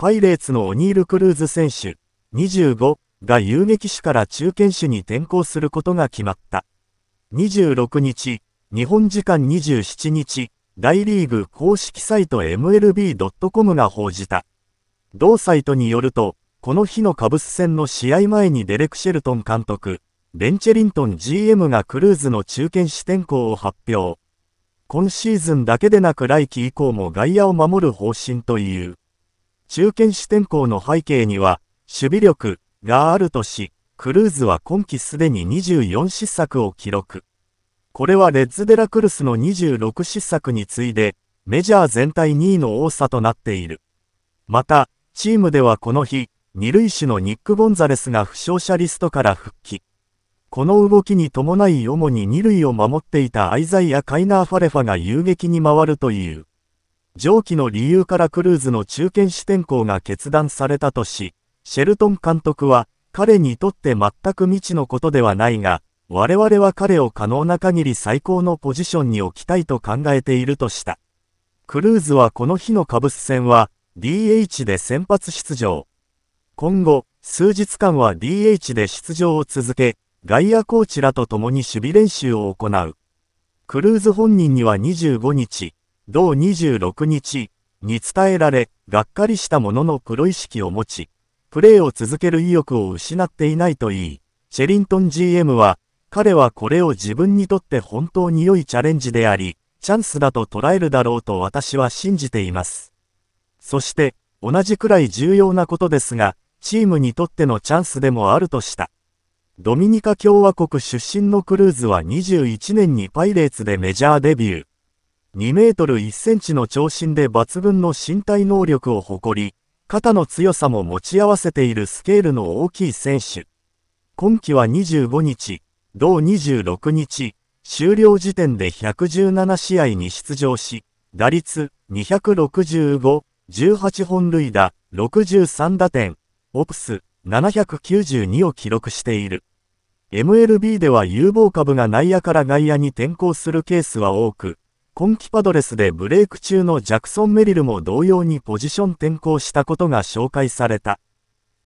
パイレーツのオニール・クルーズ選手25が遊撃手から中堅手に転向することが決まった。26日、日本時間27日、大リーグ公式サイト MLB.com が報じた。同サイトによると、この日のカブス戦の試合前にデレク・シェルトン監督、ベンチェリントン GM がクルーズの中堅視点校を発表。今シーズンだけでなく来季以降も外野を守る方針という。中堅視点校の背景には、守備力があるとし、クルーズは今季すでに24失策を記録。これはレッズ・デラクルスの26失策に次いで、メジャー全体2位の多さとなっている。また、チームではこの日、二塁手のニック・ボンザレスが負傷者リストから復帰。この動きに伴い主に二塁を守っていたアイザイア・カイナー・ファレファが遊撃に回るという。上記の理由からクルーズの中堅視点校が決断されたとし、シェルトン監督は、彼にとって全く未知のことではないが、我々は彼を可能な限り最高のポジションに置きたいと考えているとした。クルーズはこの日のカブス戦は、DH で先発出場。今後、数日間は DH で出場を続け、外野コーチらと共に守備練習を行う。クルーズ本人には25日、同26日に伝えられ、がっかりしたもののプロ意識を持ち、プレーを続ける意欲を失っていないと言い、チェリントン GM は、彼はこれを自分にとって本当に良いチャレンジであり、チャンスだと捉えるだろうと私は信じています。そして、同じくらい重要なことですが、チームにとってのチャンスでもあるとした。ドミニカ共和国出身のクルーズは21年にパイレーツでメジャーデビュー。2メートル1センチの長身で抜群の身体能力を誇り、肩の強さも持ち合わせているスケールの大きい選手。今季は25日、同26日、終了時点で117試合に出場し、打率265、18本塁打、63打点、オプス792を記録している。MLB では有望株が内野から外野に転向するケースは多く、今季パドレスでブレイク中のジャクソン・メリルも同様にポジション転向したことが紹介された。